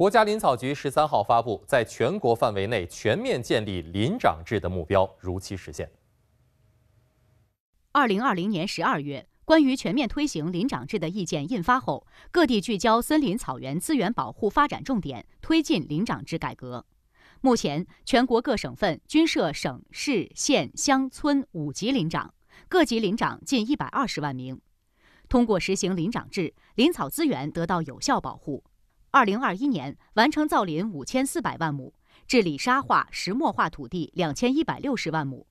国家林草局十三号发布，在全国范围内全面建立林长制的目标如期实现。二零二零年十二月，关于全面推行林长制的意见印发后，各地聚焦森林草原资源保护发展重点，推进林长制改革。目前，全国各省份均设省市县乡村五级林长，各级林长近一百二十万名。通过实行林长制，林草资源得到有效保护。二零二一年，完成造林五千四百万亩，治理沙化、石漠化土地两千一百六十万亩。